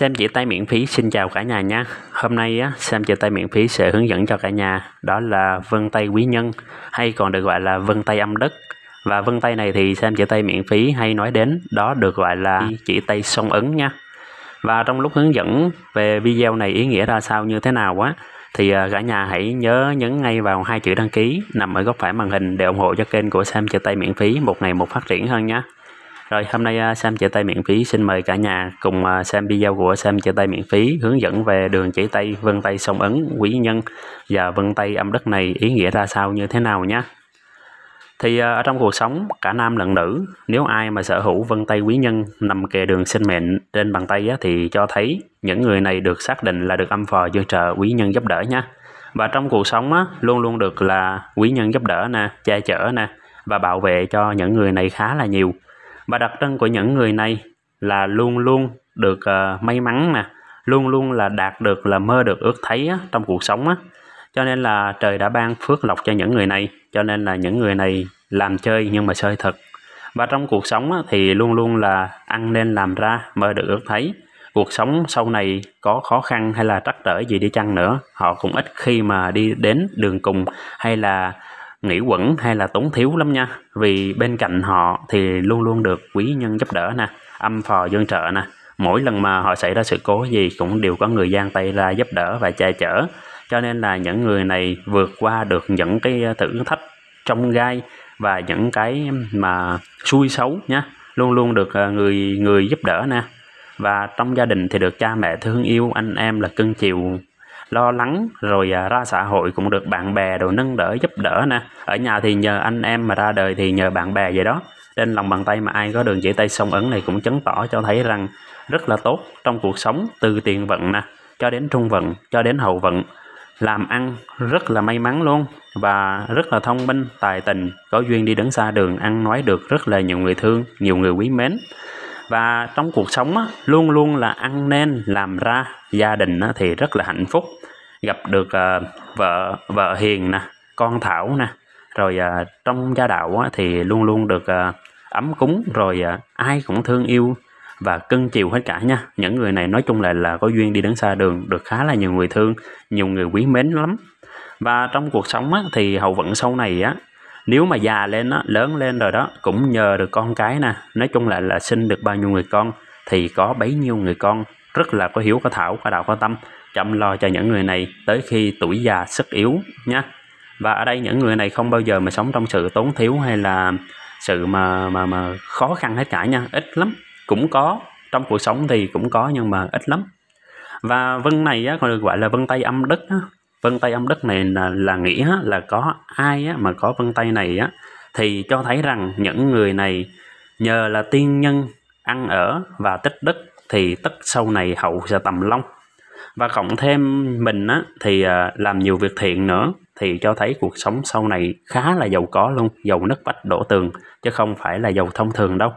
Xem chữ tay miễn phí xin chào cả nhà nha Hôm nay á, xem chữ tay miễn phí sẽ hướng dẫn cho cả nhà Đó là vân tay quý nhân hay còn được gọi là vân tay âm đức. Và vân tay này thì xem chữ tay miễn phí hay nói đến Đó được gọi là chỉ tay song ấn nha Và trong lúc hướng dẫn về video này ý nghĩa ra sao như thế nào á thì à, cả nhà hãy nhớ nhấn ngay vào hai chữ đăng ký nằm ở góc phải màn hình để ủng hộ cho kênh của xem Chữ Tay miễn phí một ngày một phát triển hơn nhé. Rồi hôm nay à, Sam chạy tay miễn phí xin mời cả nhà cùng xem à, video của Sam chạy tay miễn phí hướng dẫn về đường chỉ tay vân tay song ấn quý nhân và vân tay âm đất này ý nghĩa ra sao như thế nào nhé. Thì à, ở trong cuộc sống cả nam lẫn nữ nếu ai mà sở hữu vân tay quý nhân nằm kề đường sinh mệnh trên bàn tay thì cho thấy những người này được xác định là được âm phò dương trợ quý nhân giúp đỡ nha. Và trong cuộc sống á, luôn luôn được là quý nhân giúp đỡ nè, che chở nè và bảo vệ cho những người này khá là nhiều và đặc trưng của những người này là luôn luôn được uh, may mắn nè luôn luôn là đạt được là mơ được ước thấy á, trong cuộc sống á cho nên là trời đã ban phước lộc cho những người này cho nên là những người này làm chơi nhưng mà chơi thật và trong cuộc sống á, thì luôn luôn là ăn nên làm ra mơ được ước thấy cuộc sống sau này có khó khăn hay là trắc trở gì đi chăng nữa họ cũng ít khi mà đi đến đường cùng hay là nghĩ quẩn hay là tốn thiếu lắm nha vì bên cạnh họ thì luôn luôn được quý nhân giúp đỡ nè âm phò dân trợ nè mỗi lần mà họ xảy ra sự cố gì cũng đều có người giang tay ra giúp đỡ và che chở cho nên là những người này vượt qua được những cái thử thách trong gai và những cái mà xui xấu nhá luôn luôn được à, người người giúp đỡ nè và trong gia đình thì được cha mẹ thương yêu anh em là cưng chiều lo lắng rồi à, ra xã hội cũng được bạn bè đồ nâng đỡ giúp đỡ nè ở nhà thì nhờ anh em mà ra đời thì nhờ bạn bè vậy đó trên lòng bàn tay mà ai có đường chỉ tay song ấn này cũng chứng tỏ cho thấy rằng rất là tốt trong cuộc sống từ tiền vận nè cho đến trung vận cho đến hậu vận làm ăn rất là may mắn luôn và rất là thông minh tài tình có duyên đi đứng xa đường ăn nói được rất là nhiều người thương nhiều người quý mến và trong cuộc sống á, luôn luôn là ăn nên làm ra gia đình á, thì rất là hạnh phúc gặp được à, vợ vợ hiền nè con thảo nè rồi à, trong gia đạo á, thì luôn luôn được à, ấm cúng rồi à, ai cũng thương yêu và cưng chiều hết cả nha những người này nói chung là là có duyên đi đến xa đường được khá là nhiều người thương nhiều người quý mến lắm và trong cuộc sống á, thì hậu vận sau này á nếu mà già lên đó, lớn lên rồi đó cũng nhờ được con cái nè nói chung là là sinh được bao nhiêu người con thì có bấy nhiêu người con rất là có hiếu có thảo có đạo có tâm chăm lo cho những người này tới khi tuổi già sức yếu nhé và ở đây những người này không bao giờ mà sống trong sự tốn thiếu hay là sự mà mà mà khó khăn hết cả nha ít lắm cũng có trong cuộc sống thì cũng có nhưng mà ít lắm và vân này á, còn được gọi là vân tay âm đức á, vân tay âm đức này là, là nghĩ là có ai á, mà có vân tay này á, thì cho thấy rằng những người này nhờ là tiên nhân ăn ở và tích đức thì tất sau này hậu sẽ tầm long và cộng thêm mình á, thì à, làm nhiều việc thiện nữa thì cho thấy cuộc sống sau này khá là giàu có luôn giàu nứt vách đổ tường chứ không phải là giàu thông thường đâu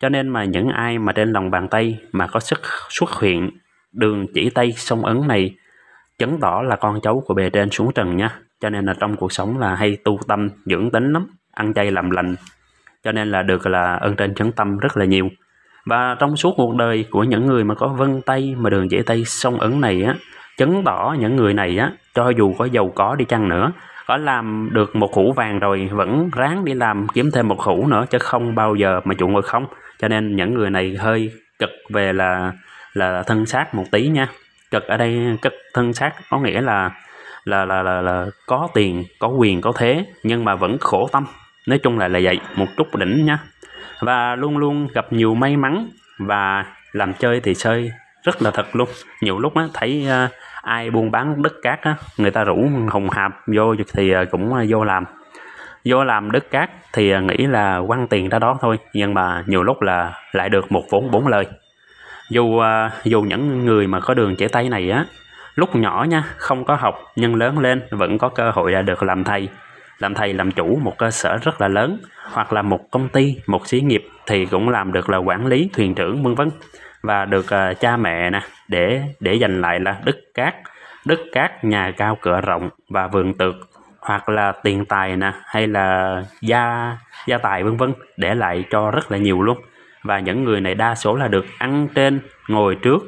cho nên mà những ai mà trên lòng bàn tay mà có sức xuất hiện đường chỉ tay sông ấn này chứng tỏ là con cháu của bề trên xuống trần nha cho nên là trong cuộc sống là hay tu tâm dưỡng tính lắm ăn chay làm lành cho nên là được là ơn trên chứng tâm rất là nhiều và trong suốt cuộc đời của những người mà có vân tay mà đường dễ tay song ấn này á chứng tỏ những người này á cho dù có giàu có đi chăng nữa có làm được một hũ vàng rồi vẫn ráng đi làm kiếm thêm một hũ nữa chứ không bao giờ mà trụ ngồi không cho nên những người này hơi cực về là là thân xác một tí nha cực ở đây cực thân xác có nghĩa là là là là, là có tiền có quyền có thế nhưng mà vẫn khổ tâm nói chung là là vậy một chút đỉnh nha và luôn luôn gặp nhiều may mắn và làm chơi thì chơi rất là thật luôn nhiều lúc á, thấy uh, ai buôn bán đất cát á, người ta rủ hùng hạp vô thì uh, cũng uh, vô làm vô làm đất cát thì uh, nghĩ là quăng tiền ra đó thôi nhưng mà nhiều lúc là lại được một vốn bốn lời dù à, dù những người mà có đường trễ tay này á lúc nhỏ nha không có học nhưng lớn lên vẫn có cơ hội là được làm thầy làm thầy làm chủ một cơ sở rất là lớn hoặc là một công ty một xí nghiệp thì cũng làm được là quản lý thuyền trưởng vân vân và được uh, cha mẹ nè để để dành lại là đất cát đất cát nhà cao cửa rộng và vườn tược hoặc là tiền tài nè hay là gia gia tài vân vân để lại cho rất là nhiều luôn và những người này đa số là được ăn trên ngồi trước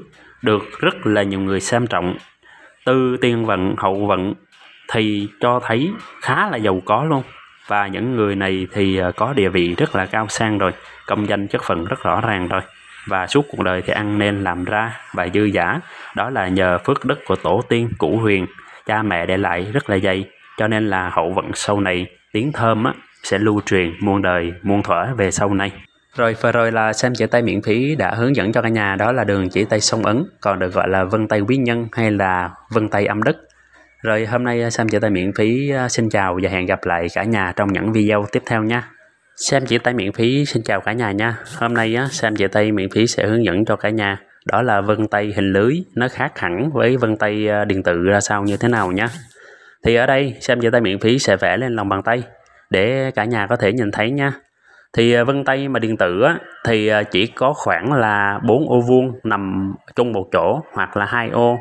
được rất là nhiều người xem trọng tư tiên vận hậu vận thì cho thấy khá là giàu có luôn và những người này thì à, có địa vị rất là cao sang rồi công danh chất phận rất rõ ràng rồi và suốt cuộc đời thì ăn nên làm ra và dư giả đó là nhờ phước đức của tổ tiên cũ huyền cha mẹ để lại rất là dày cho nên là hậu vận sau này tiếng thơm á, sẽ lưu truyền muôn đời muôn thuở về sau này rồi vừa rồi là xem chữ tay miễn phí đã hướng dẫn cho cả nhà đó là đường chỉ tay song Ấn, còn được gọi là vân tay quý nhân hay là vân tay âm đức. Rồi hôm nay xem à, chữ tay miễn phí à, xin chào và hẹn gặp lại cả nhà trong những video tiếp theo nha. Xem chữ tay miễn phí xin chào cả nhà nha. Hôm nay á, xem chữ tay miễn phí sẽ hướng dẫn cho cả nhà đó là vân tay hình lưới, nó khác hẳn với vân tay à, điện tử ra sao như thế nào nha. Thì ở đây xem chữ tay miễn phí sẽ vẽ lên lòng bàn tay để cả nhà có thể nhìn thấy nha thì à, vân tay mà điện tử á, thì à, chỉ có khoảng là 4 ô vuông nằm chung một chỗ hoặc là hai ô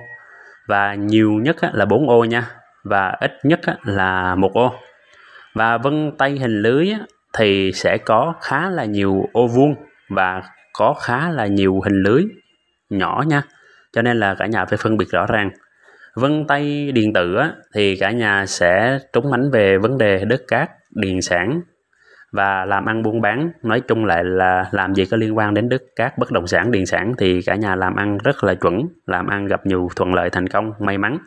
và nhiều nhất á, là 4 ô nha và ít nhất á, là một ô và vân tay hình lưới á, thì sẽ có khá là nhiều ô vuông và có khá là nhiều hình lưới nhỏ nha cho nên là cả nhà phải phân biệt rõ ràng vân tay điện tử á, thì cả nhà sẽ trúng mánh về vấn đề đất cát điện sản và làm ăn buôn bán nói chung lại là làm gì có liên quan đến đất các bất động sản điện sản thì cả nhà làm ăn rất là chuẩn làm ăn gặp nhiều thuận lợi thành công may mắn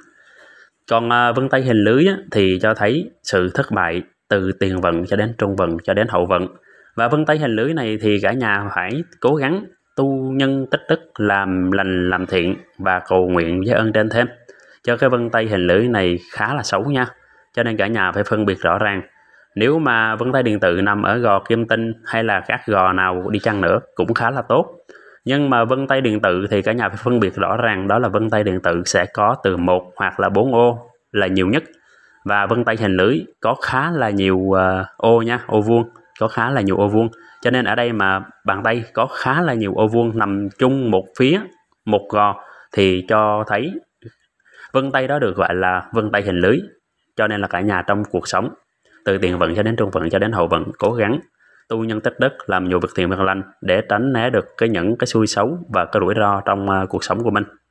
còn à, vân tay hình lưới thì cho thấy sự thất bại từ tiền vận cho đến trung vận cho đến hậu vận và vân tay hình lưới này thì cả nhà phải cố gắng tu nhân tích đức làm lành làm thiện và cầu nguyện với ơn trên thêm cho cái vân tay hình lưới này khá là xấu nha cho nên cả nhà phải phân biệt rõ ràng nếu mà vân tay điện tử nằm ở gò kim tinh hay là các gò nào đi chăng nữa cũng khá là tốt nhưng mà vân tay điện tử thì cả nhà phải phân biệt rõ ràng đó là vân tay điện tử sẽ có từ một hoặc là bốn ô là nhiều nhất và vân tay hình lưới có khá là nhiều ờ, ô nha ô vuông có khá là nhiều ô vuông cho nên ở đây mà bàn tay có khá là nhiều ô vuông nằm chung một phía một gò thì cho thấy vân tay đó được gọi là vân tay hình lưới cho nên là cả nhà trong cuộc sống từ tiền vận cho đến trung vận cho đến hậu vận cố gắng tu nhân tích đức làm nhiều việc thiện việc lành để tránh né được cái những cái xui xấu và cái rủi ro trong à, cuộc sống của mình